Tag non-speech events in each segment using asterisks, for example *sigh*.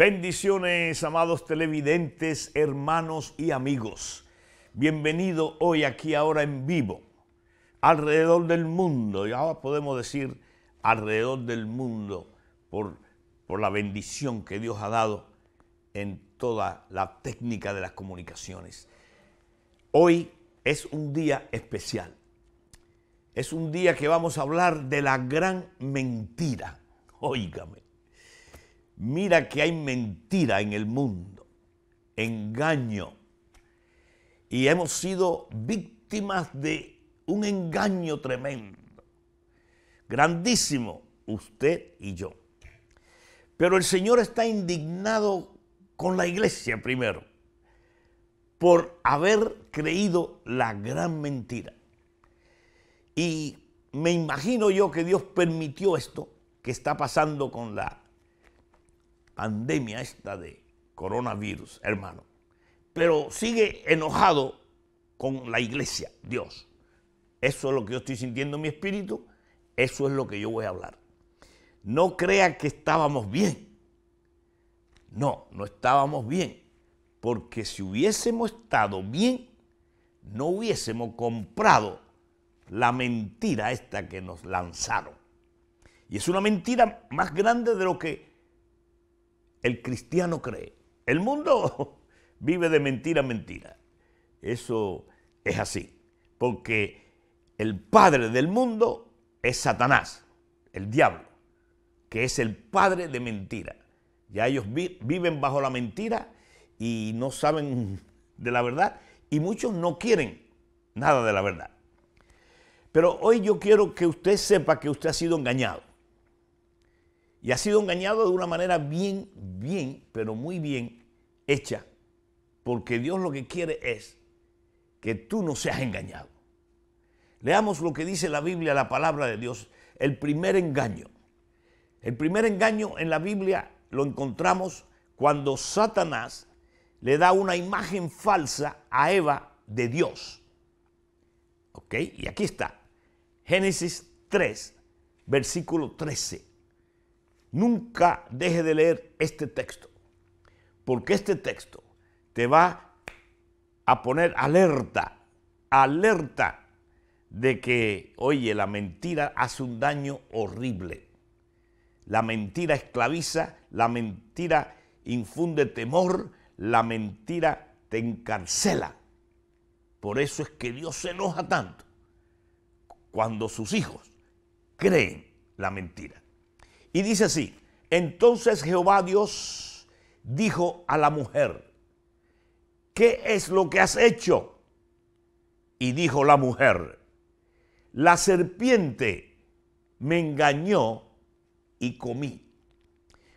Bendiciones, amados televidentes, hermanos y amigos. Bienvenido hoy aquí ahora en vivo, alrededor del mundo, y ahora podemos decir alrededor del mundo, por, por la bendición que Dios ha dado en toda la técnica de las comunicaciones. Hoy es un día especial. Es un día que vamos a hablar de la gran mentira. Óigame Mira que hay mentira en el mundo, engaño. Y hemos sido víctimas de un engaño tremendo, grandísimo, usted y yo. Pero el Señor está indignado con la iglesia primero, por haber creído la gran mentira. Y me imagino yo que Dios permitió esto que está pasando con la pandemia esta de coronavirus, hermano. Pero sigue enojado con la iglesia, Dios. Eso es lo que yo estoy sintiendo en mi espíritu, eso es lo que yo voy a hablar. No crea que estábamos bien. No, no estábamos bien. Porque si hubiésemos estado bien, no hubiésemos comprado la mentira esta que nos lanzaron. Y es una mentira más grande de lo que el cristiano cree. El mundo *laughs* vive de mentira a mentira. Eso es así. Porque el padre del mundo es Satanás, el diablo, que es el padre de mentira. Ya ellos viven bajo la mentira y no saben *laughs* de la verdad y muchos no quieren nada de la verdad. Pero hoy yo quiero que usted sepa que usted ha sido engañado y ha sido engañado de una manera bien, bien, pero muy bien hecha, porque Dios lo que quiere es que tú no seas engañado. Leamos lo que dice la Biblia, la palabra de Dios, el primer engaño. El primer engaño en la Biblia lo encontramos cuando Satanás le da una imagen falsa a Eva de Dios. ¿Ok? Y aquí está, Génesis 3, versículo 13. Nunca deje de leer este texto, porque este texto te va a poner alerta, alerta de que, oye, la mentira hace un daño horrible. La mentira esclaviza, la mentira infunde temor, la mentira te encarcela. Por eso es que Dios se enoja tanto cuando sus hijos creen la mentira. Y dice así, entonces Jehová Dios dijo a la mujer, ¿qué es lo que has hecho? Y dijo la mujer, la serpiente me engañó y comí.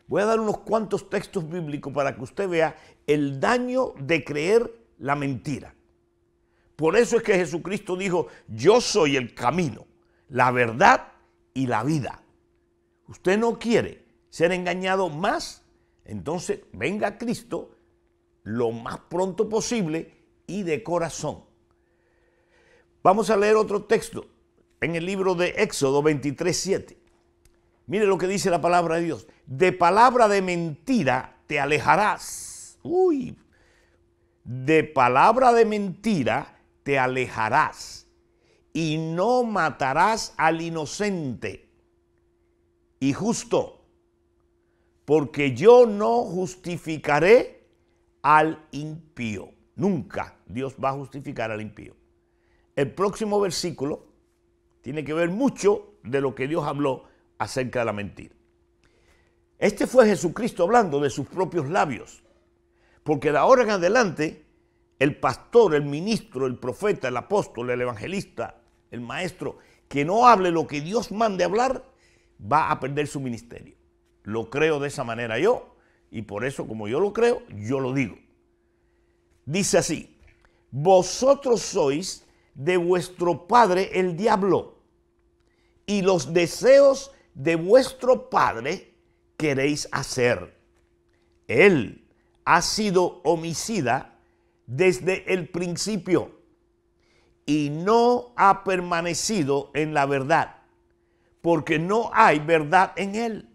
Voy a dar unos cuantos textos bíblicos para que usted vea el daño de creer la mentira. Por eso es que Jesucristo dijo, yo soy el camino, la verdad y la vida usted no quiere ser engañado más, entonces venga a Cristo lo más pronto posible y de corazón. Vamos a leer otro texto en el libro de Éxodo 23, 7. Mire lo que dice la palabra de Dios. De palabra de mentira te alejarás. Uy. De palabra de mentira te alejarás. Y no matarás al inocente y justo, porque yo no justificaré al impío. Nunca Dios va a justificar al impío. El próximo versículo tiene que ver mucho de lo que Dios habló acerca de la mentira. Este fue Jesucristo hablando de sus propios labios, porque de ahora en adelante el pastor, el ministro, el profeta, el apóstol, el evangelista, el maestro, que no hable lo que Dios mande hablar, va a perder su ministerio. Lo creo de esa manera yo y por eso como yo lo creo, yo lo digo. Dice así, vosotros sois de vuestro padre el diablo y los deseos de vuestro padre queréis hacer. Él ha sido homicida desde el principio y no ha permanecido en la verdad porque no hay verdad en él.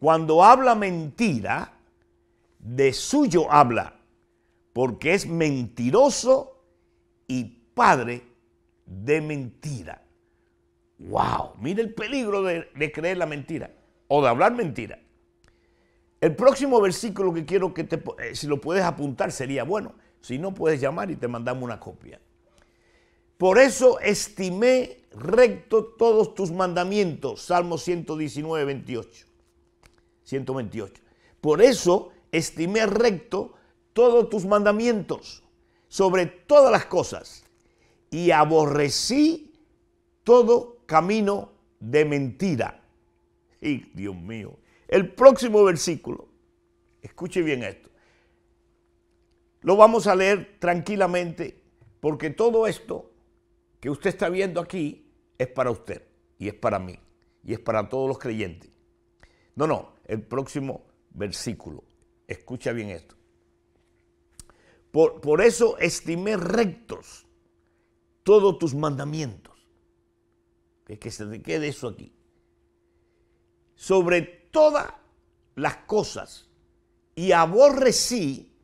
Cuando habla mentira, de suyo habla, porque es mentiroso y padre de mentira. ¡Wow! mira el peligro de, creer la mentira o de hablar mentira. El próximo versículo que quiero que te, eh, si lo puedes apuntar, sería bueno. Si no, puedes llamar y te mandamos una copia. Por eso estimé recto todos tus mandamientos. Salmo 119, 28. 128. Por eso estimé recto todos tus mandamientos sobre todas las cosas y aborrecí todo camino de mentira. Y Dios mío, el próximo versículo, escuche bien esto. Lo vamos a leer tranquilamente porque todo esto que usted está viendo aquí es para usted y es para mí y es para todos los creyentes. No, no, el próximo versículo. Escucha bien esto. Por, eso estimé rectos todos tus mandamientos. Que, que se te quede eso aquí. Sobre todas las cosas y aborrecí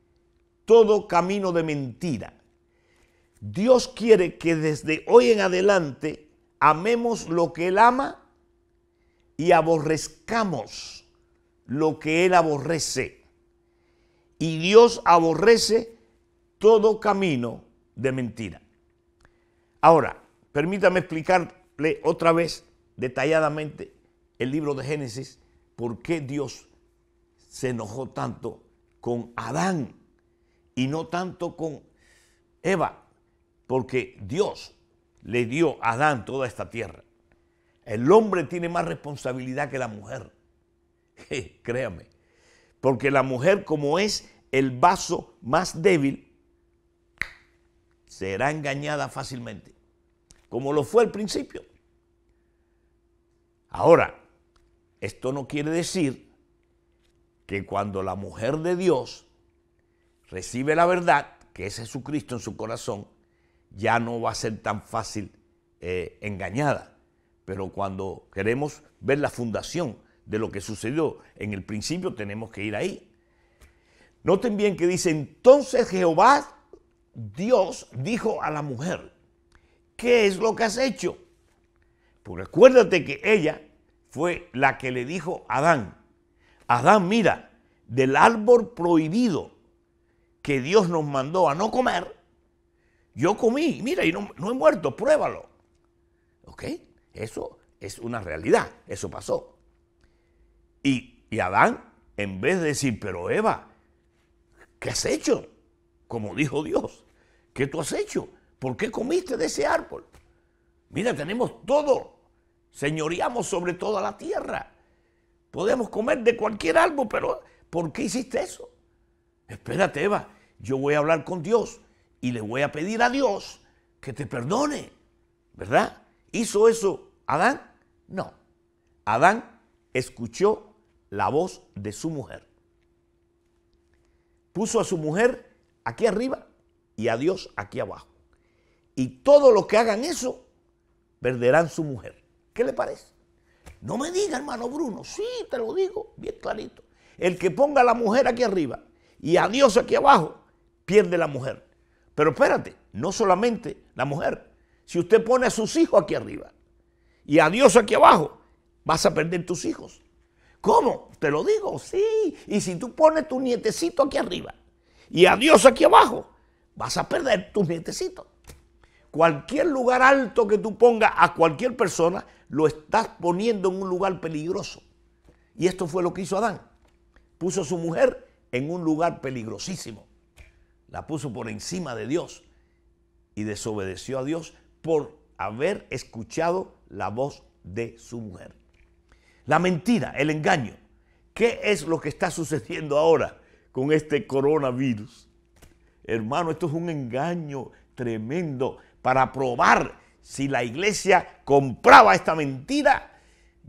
todo camino de mentira Dios quiere que desde hoy en adelante amemos lo que Él ama y aborrezcamos lo que Él aborrece. Y Dios aborrece todo camino de mentira. Ahora, permítame explicarle otra vez detalladamente el libro de Génesis, por qué Dios se enojó tanto con Adán y no tanto con Eva porque Dios le dio a Adán toda esta tierra. El hombre tiene más responsabilidad que la mujer. *laughs* créame. Porque la mujer, como es el vaso más débil, será engañada fácilmente. Como lo fue al principio. Ahora, esto no quiere decir que cuando la mujer de Dios recibe la verdad, que es Jesucristo en su corazón, ya no va a ser tan fácil eh, engañada. Pero cuando queremos ver la fundación de lo que sucedió en el principio, tenemos que ir ahí. Noten bien que dice, entonces Jehová Dios dijo a la mujer, ¿qué es lo que has hecho? Porque acuérdate que ella fue la que le dijo a Adán, Adán mira, del árbol prohibido que Dios nos mandó a no comer, yo comí, mira, y no, he muerto, pruébalo. ¿Ok? Eso es una realidad, eso pasó. Y, y Adán, en vez de decir, pero Eva, ¿qué has hecho? Como dijo Dios, ¿qué tú has hecho? ¿Por qué comiste de ese árbol? Mira, tenemos todo. señoríamos sobre toda la tierra. Podemos comer de cualquier árbol, pero ¿por qué hiciste eso? Espérate, Eva, yo voy a hablar con Dios y le voy a pedir a Dios que te perdone, ¿verdad? ¿Hizo eso Adán? No. Adán escuchó la voz de su mujer. Puso a su mujer aquí arriba y a Dios aquí abajo. Y todos los que hagan eso perderán su mujer. ¿Qué le parece? No me diga, hermano Bruno, sí, te lo digo bien clarito. El que ponga a la mujer aquí arriba y a Dios aquí abajo, pierde la mujer. Pero espérate, no solamente la mujer. Si usted pone a sus hijos aquí arriba y a Dios aquí abajo, vas a perder tus hijos. ¿Cómo? Te lo digo, sí. Y si tú pones tu nietecito aquí arriba y a Dios aquí abajo, vas a perder tus nietecitos. Cualquier lugar alto que tú pongas a cualquier persona, lo estás poniendo en un lugar peligroso. Y esto fue lo que hizo Adán. Puso a su mujer en un lugar peligrosísimo la puso por encima de Dios y desobedeció a Dios por haber escuchado la voz de su mujer. La mentira, el engaño. ¿Qué es lo que está sucediendo ahora con este coronavirus? Hermano, esto es un engaño tremendo para probar si la iglesia compraba esta mentira,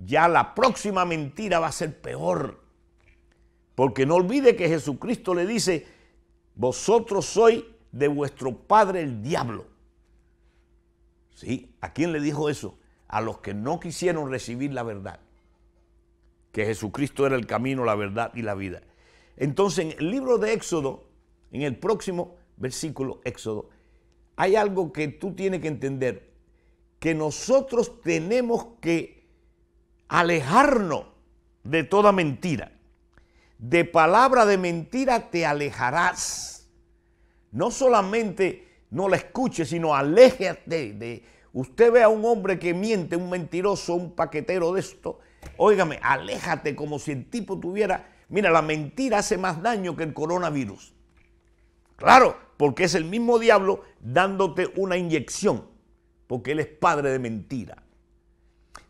ya la próxima mentira va a ser peor. Porque no olvide que Jesucristo le dice, vosotros sois de vuestro padre el diablo. ¿Sí? ¿A quién le dijo eso? A los que no quisieron recibir la verdad. Que Jesucristo era el camino, la verdad y la vida. Entonces, en el libro de Éxodo, en el próximo versículo, Éxodo, hay algo que tú tienes que entender, que nosotros tenemos que alejarnos de toda mentira de palabra de mentira te alejarás. No solamente no la escuches, sino aléjate de... Usted ve a un hombre que miente, un mentiroso, un paquetero de esto. Óigame, aléjate como si el tipo tuviera... Mira, la mentira hace más daño que el coronavirus. Claro, porque es el mismo diablo dándote una inyección, porque él es padre de mentira.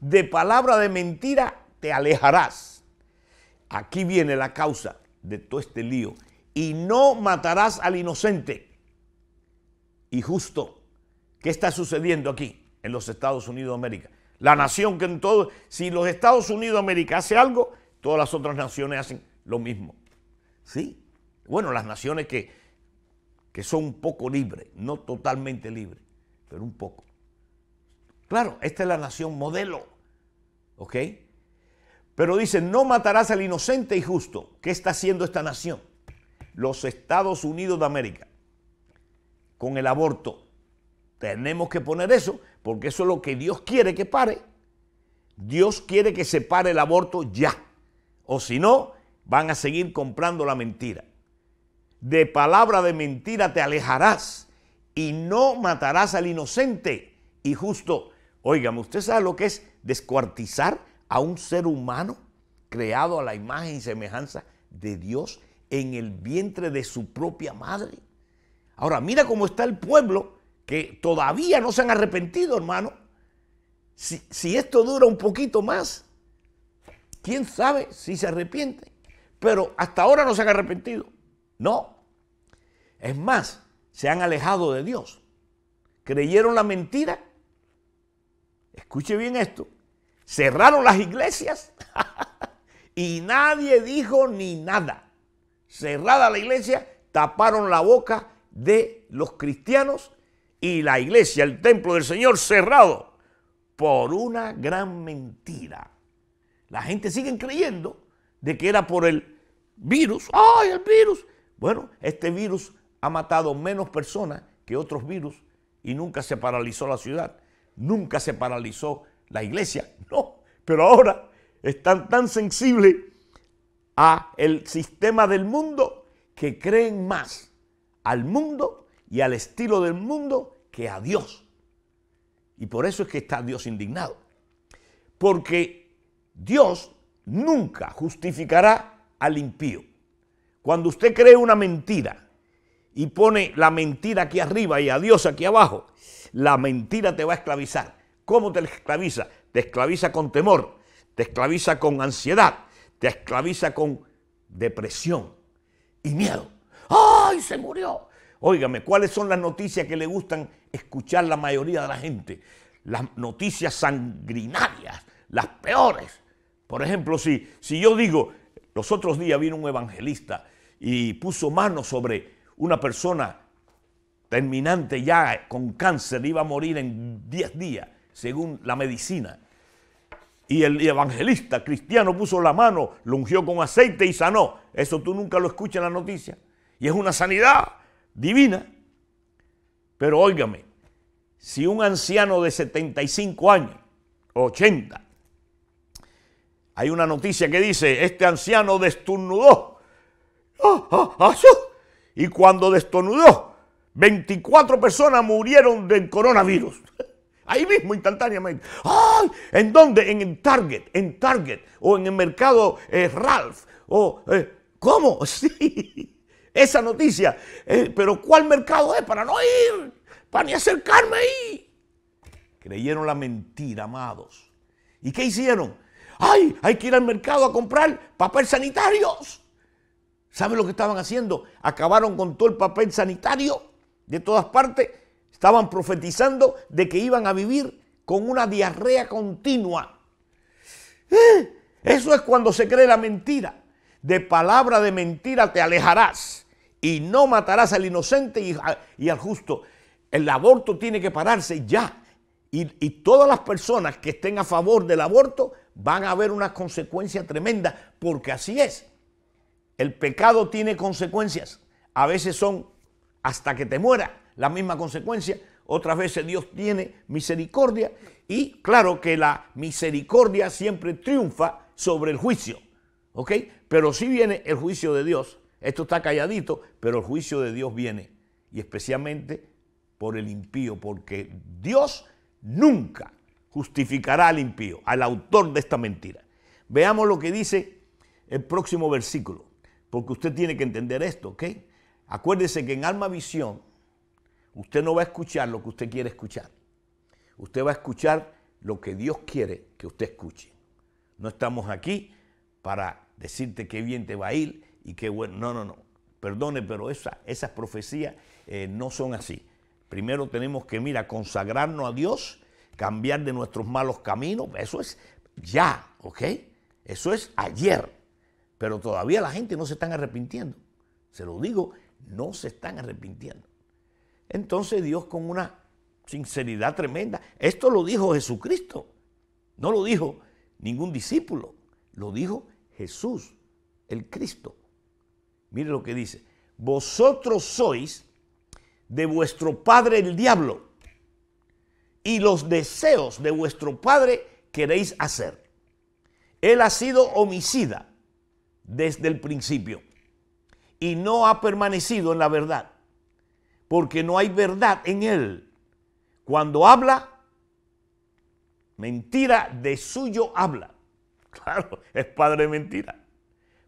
De palabra de mentira te alejarás. Aquí viene la causa de todo este lío. Y no matarás al inocente y justo. ¿Qué está sucediendo aquí en los Estados Unidos de América? La nación que en todo, si los Estados Unidos de América hace algo, todas las otras naciones hacen lo mismo. ¿Sí? Bueno, las naciones que, que son un poco libres, no totalmente libres, pero un poco. Claro, esta es la nación modelo. ¿Ok? Pero dice, no matarás al inocente y justo. ¿Qué está haciendo esta nación? Los Estados Unidos de América. Con el aborto. Tenemos que poner eso, porque eso es lo que Dios quiere que pare. Dios quiere que se pare el aborto ya. O si no, van a seguir comprando la mentira. De palabra de mentira te alejarás y no matarás al inocente y justo. Óigame, ¿usted sabe lo que es descuartizar? a un ser humano creado a la imagen y semejanza de Dios en el vientre de su propia madre. Ahora, mira cómo está el pueblo que todavía no se han arrepentido, hermano. Si, esto dura un poquito más, quién sabe si se arrepiente. Pero hasta ahora no se han arrepentido. No. Es más, se han alejado de Dios. Creyeron la mentira. Escuche bien esto Cerraron las iglesias *laughs* y nadie dijo ni nada. Cerrada la iglesia, taparon la boca de los cristianos y la iglesia, el templo del Señor cerrado por una gran mentira. La gente sigue creyendo de que era por el virus. ¡Ay, el virus! Bueno, este virus ha matado menos personas que otros virus y nunca se paralizó la ciudad, nunca se paralizó la iglesia, *laughs* no, pero ahora están tan sensibles a el sistema del mundo que creen más al mundo y al estilo del mundo que a Dios. Y por eso es que está Dios indignado. Porque Dios nunca justificará al impío. Cuando usted cree una mentira y pone la mentira aquí arriba y a Dios aquí abajo, la mentira te va a esclavizar. ¿Cómo te esclaviza? Te esclaviza con temor, te esclaviza con ansiedad, te esclaviza con depresión y miedo. ¡Ay, se murió! Óigame, ¿cuáles son las noticias que le gustan escuchar la mayoría de la gente? Las noticias sangrinarias, las peores. Por ejemplo, si, si yo digo, los otros días vino un evangelista y puso mano sobre una persona terminante ya con cáncer, iba a morir en 10 días según la medicina. Y el evangelista cristiano puso la mano, lo ungió con aceite y sanó. Eso tú nunca lo escuchas en la noticia. Y es una sanidad divina. Pero óigame, si un anciano de 75 años, 80, hay una noticia que dice, este anciano destornudó. Ah, ah, ah, y cuando destornudó, 24 personas murieron del coronavirus. Ahí mismo, instantáneamente. ¡Ay! ¿En dónde? En el Target, en Target, o en el mercado eh, Ralph, o... Eh, ¿Cómo? *laughs* Sí, esa noticia. Eh, pero ¿cuál mercado es? Para no ir, para ni acercarme ahí. Creyeron la mentira, amados. ¿Y qué hicieron? ¡Ay! Hay que ir al mercado a comprar papel sanitarios. ¿Saben lo que estaban haciendo? Acabaron con todo el papel sanitario de todas partes Estaban profetizando de que iban a vivir con una diarrea continua. Eh, eso es cuando se cree la mentira. De palabra de mentira te alejarás y no matarás al inocente y, al justo. El aborto tiene que pararse ya. Y, todas las personas que estén a favor del aborto van a ver una consecuencia tremenda, porque así es. El pecado tiene consecuencias. A veces son hasta que te muera la misma consecuencia. Otras veces Dios tiene misericordia y claro que la misericordia siempre triunfa sobre el juicio. ¿Ok? Pero si viene el juicio de Dios. Esto está calladito, pero el juicio de Dios viene. Y especialmente por el impío, porque Dios nunca justificará al impío, al autor de esta mentira. Veamos lo que dice el próximo versículo, porque usted tiene que entender esto, ¿ok? Acuérdese que en Alma Visión Usted no va a escuchar lo que usted quiere escuchar. Usted va a escuchar lo que Dios quiere que usted escuche. No estamos aquí para decirte qué bien te va a ir y qué bueno. No, no, no. Perdone, pero esas profecías eh, no son así. Primero tenemos que, mira, consagrarnos a Dios, cambiar de nuestros malos caminos. Eso es ya, ¿ok? Eso es ayer. Pero todavía la gente no se están arrepintiendo. Se lo digo, no se están arrepintiendo. Entonces Dios con una sinceridad tremenda, esto lo dijo Jesucristo, no lo dijo ningún discípulo, lo dijo Jesús, el Cristo. Mire lo que dice, vosotros sois de vuestro padre el diablo y los deseos de vuestro padre queréis hacer. Él ha sido homicida desde el principio y no ha permanecido en la verdad porque no hay verdad en él. Cuando habla, mentira de suyo habla. *laughs* Claro, es padre de mentira,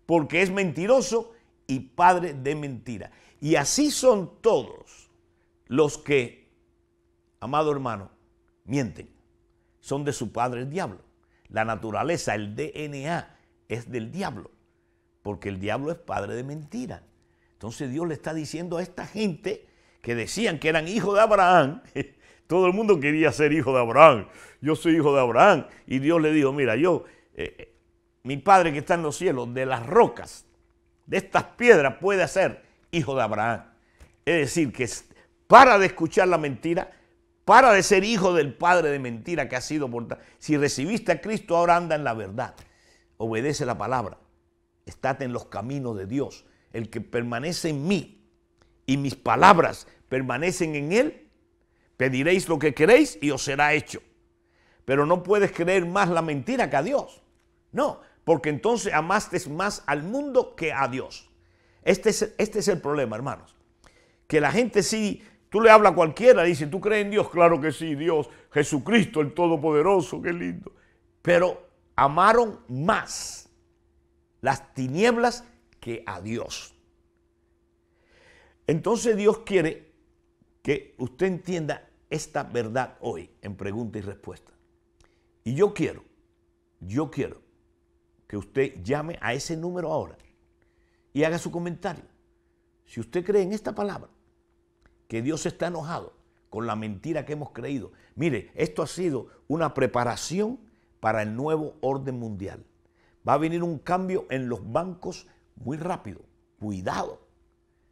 porque es mentiroso y padre de mentira. Y así son todos los que, amado hermano, mienten. Son de su padre el diablo. La naturaleza, el DNA, es del diablo, porque el diablo es padre de mentira. Entonces Dios le está diciendo a esta gente, que decían que eran hijos de Abraham, *laughs* todo el mundo quería ser hijo de Abraham. Yo soy hijo de Abraham. Y Dios le dijo, mira, yo, eh, eh, mi padre que está en los cielos, de las rocas, de estas piedras, puede ser hijo de Abraham. Es decir, que para de escuchar la mentira, para de ser hijo del padre de mentira que ha sido por... Si recibiste a Cristo, ahora anda en la verdad. Obedece la palabra. Estate en los caminos de Dios. El que permanece en mí y mis palabras permanecen en él, pediréis lo que queréis y os será hecho. Pero no puedes creer más la mentira que a Dios. No, porque entonces amaste más al mundo que a Dios. Este es, este es el problema, hermanos. Que la gente sí, tú le hablas a cualquiera, dice, ¿tú crees en Dios? Claro que sí, Dios, Jesucristo el Todopoderoso, qué lindo. Pero amaron más las tinieblas que a Dios. Entonces Dios quiere que usted entienda esta verdad hoy en pregunta y respuesta. Y yo quiero, yo quiero que usted llame a ese número ahora y haga su comentario. Si usted cree en esta palabra, que Dios está enojado con la mentira que hemos creído. Mire, esto ha sido una preparación para el nuevo orden mundial. Va a venir un cambio en los bancos muy rápido. Cuidado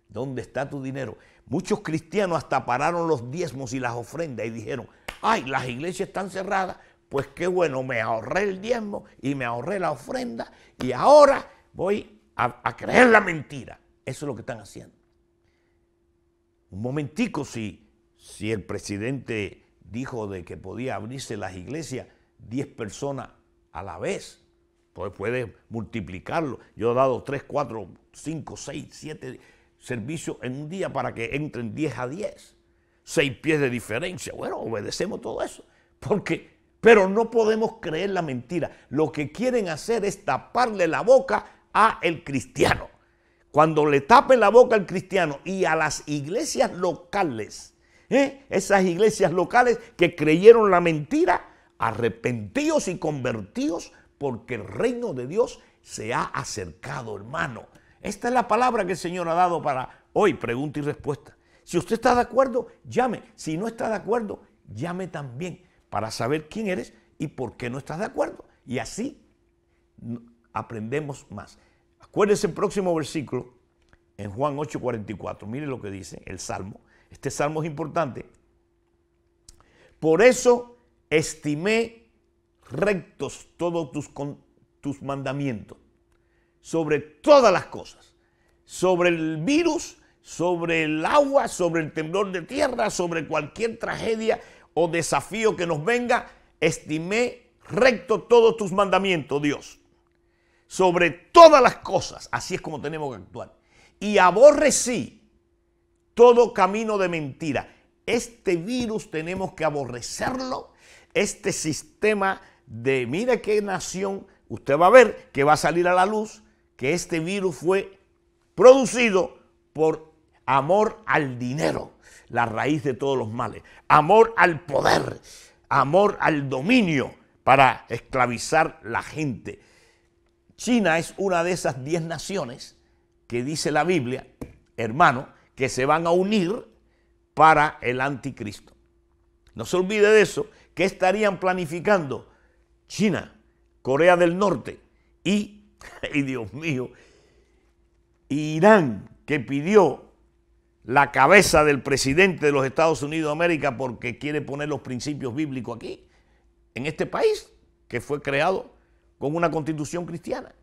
¿Dónde está tu dinero? Muchos cristianos hasta pararon los diezmos y las ofrendas y dijeron, ay, las iglesias están cerradas, pues qué bueno, me ahorré el diezmo y me ahorré la ofrenda y ahora voy a, creer la mentira. Eso es lo que están haciendo. Un momentico, si, si el presidente dijo de que podía abrirse las iglesias 10 personas a la vez, pues puedes multiplicarlo. Yo he dado 3, 4, 5, 6, 7 Servicio en un día para que entren 10 a 10, 6 pies de diferencia. Bueno, obedecemos todo eso, porque, pero no podemos creer la mentira. Lo que quieren hacer es taparle la boca a el cristiano. Cuando le tapen la boca al cristiano y a las iglesias locales, ¿eh? esas iglesias locales que creyeron la mentira, arrepentidos y convertidos porque el reino de Dios se ha acercado, hermano. Esta es la palabra que el Señor ha dado para hoy, pregunta y respuesta. Si usted está de acuerdo, llame. Si no está de acuerdo, llame también para saber quién eres y por qué no estás de acuerdo. Y así aprendemos más. Acuérdese el próximo versículo en Juan 8:44. Mire lo que dice el Salmo. Este Salmo es importante. Por eso estimé rectos todos tus, tus mandamientos sobre todas las cosas, sobre el virus, sobre el agua, sobre el temblor de tierra, sobre cualquier tragedia o desafío que nos venga, estimé recto todos tus mandamientos, Dios. Sobre todas las cosas, así es como tenemos que actuar. Y aborrecí todo camino de mentira. Este virus tenemos que aborrecerlo. Este sistema de, mire qué nación, usted va a ver que va a salir a la luz que este virus fue producido por amor al dinero, la raíz de todos los males, amor al poder, amor al dominio para esclavizar la gente. China es una de esas diez naciones que dice la Biblia, hermano, que se van a unir para el anticristo. No se olvide de eso, que estarían planificando China, Corea del Norte y *laughs* Ay, Dios mío. Irán, que pidió la cabeza del presidente de los Estados Unidos de América porque quiere poner los principios bíblicos aquí, en este país, que fue creado con una constitución cristiana.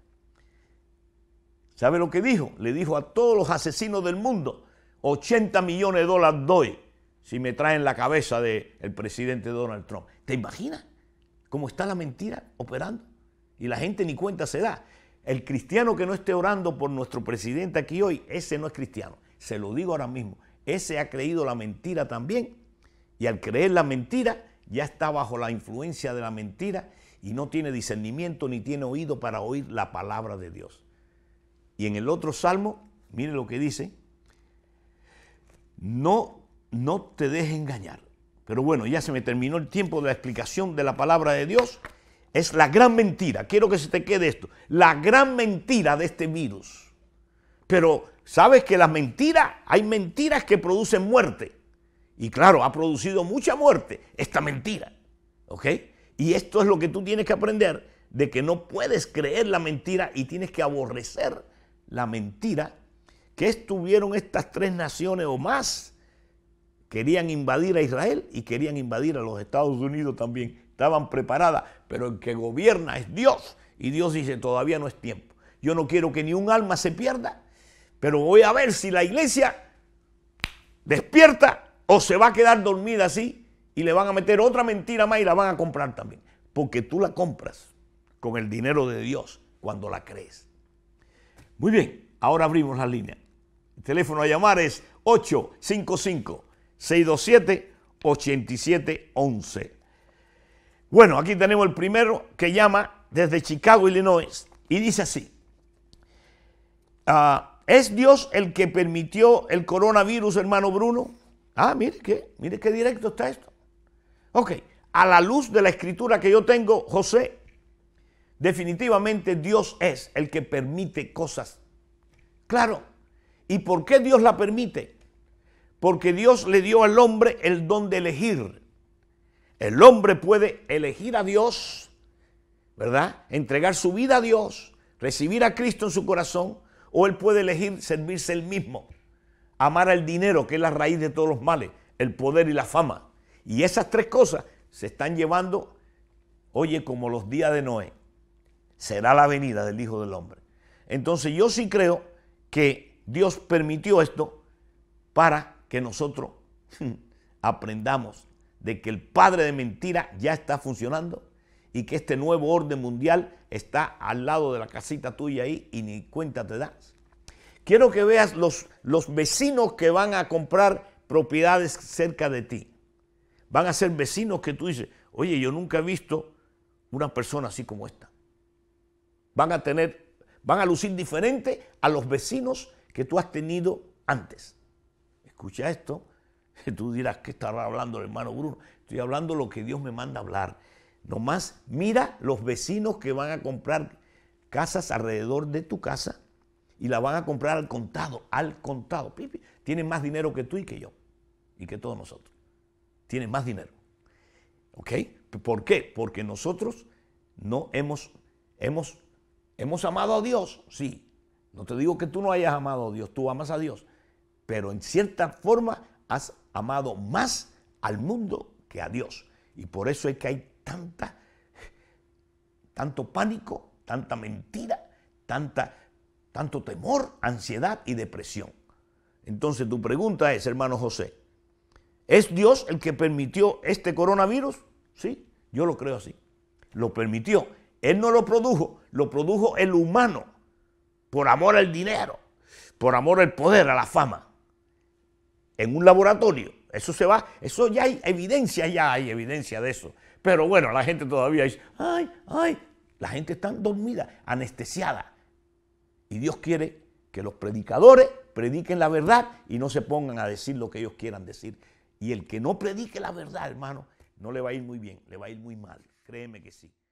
¿Sabe lo que dijo? Le dijo a todos los asesinos del mundo, 80 millones de dólares doy si me traen la cabeza del presidente Donald Trump. ¿Te imaginas cómo está la mentira operando? Y la gente ni cuenta se da. El cristiano que no esté orando por nuestro presidente aquí hoy, ese no es cristiano. Se lo digo ahora mismo. Ese ha creído la mentira también. Y al creer la mentira, ya está bajo la influencia de la mentira y no tiene discernimiento ni tiene oído para oír la palabra de Dios. Y en el otro salmo, mire lo que dice. No, no te dejes engañar. Pero bueno, ya se me terminó el tiempo de la explicación de la palabra de Dios. Es la gran mentira. Quiero que se te quede esto. La gran mentira de este virus. Pero sabes que las mentiras, hay mentiras que producen muerte. Y claro, ha producido mucha muerte esta mentira. ¿Ok? Y esto es lo que tú tienes que aprender, de que no puedes creer la mentira y tienes que aborrecer la mentira que estuvieron estas tres naciones o más. Querían invadir a Israel y querían invadir a los Estados Unidos también. Estaban preparadas pero el que gobierna es Dios. Y Dios dice, todavía no es tiempo. Yo no quiero que ni un alma se pierda, pero voy a ver si la iglesia despierta o se va a quedar dormida así y le van a meter otra mentira más y la van a comprar también. Porque tú la compras con el dinero de Dios cuando la crees. Muy bien, ahora abrimos la línea. El teléfono a llamar es 855-627-8711. Bueno, aquí tenemos el primero que llama desde Chicago, Illinois, y dice así. Ah, ¿Es Dios el que permitió el coronavirus, hermano Bruno? Ah, mire qué, mire qué directo está esto. Ok, a la luz de la escritura que yo tengo, José, definitivamente Dios es el que permite cosas. Claro. ¿Y por qué Dios la permite? Porque Dios le dio al hombre el don de elegir. El hombre puede elegir a Dios, ¿verdad? Entregar su vida a Dios, recibir a Cristo en su corazón, o él puede elegir servirse él mismo, amar al dinero, que es la raíz de todos los males, el poder y la fama. Y esas tres cosas se están llevando, oye, como los días de Noé. Será la venida del Hijo del Hombre. Entonces yo sí creo que Dios permitió esto para que nosotros *laughs* aprendamos de que el padre de mentira ya está funcionando y que este nuevo orden mundial está al lado de la casita tuya ahí y ni cuenta te das. Quiero que veas los, los vecinos que van a comprar propiedades cerca de ti. Van a ser vecinos que tú dices, oye, yo nunca he visto una persona así como esta. Van a tener, van a lucir diferente a los vecinos que tú has tenido antes. Escucha esto, *laughs* Tú dirás, que estará hablando el hermano Bruno? Estoy hablando lo que Dios me manda hablar. Nomás mira los vecinos que van a comprar casas alrededor de tu casa y la van a comprar al contado, al contado. Tienen más dinero que tú y que yo y que todos nosotros. Tienen más dinero. ¿Ok? ¿Por qué? Porque nosotros no hemos, hemos, hemos amado a Dios, sí. No te digo que tú no hayas amado a Dios, tú amas a Dios, pero en cierta forma has amado más al mundo que a Dios. Y por eso es que hay tanta, tanto pánico, tanta mentira, tanta, tanto temor, ansiedad y depresión. Entonces tu pregunta es, hermano José, ¿es Dios el que permitió este coronavirus? Sí, yo lo creo así. Lo permitió. Él no lo produjo, lo produjo el humano, por amor al dinero, por amor al poder, a la fama en un laboratorio. Eso se va, eso ya hay evidencia, ya hay evidencia de eso. Pero bueno, la gente todavía dice, ay, ay, la gente está dormida, anestesiada. Y Dios quiere que los predicadores prediquen la verdad y no se pongan a decir lo que ellos quieran decir. Y el que no predique la verdad, hermano, no le va a ir muy bien, le va a ir muy mal. Créeme que sí.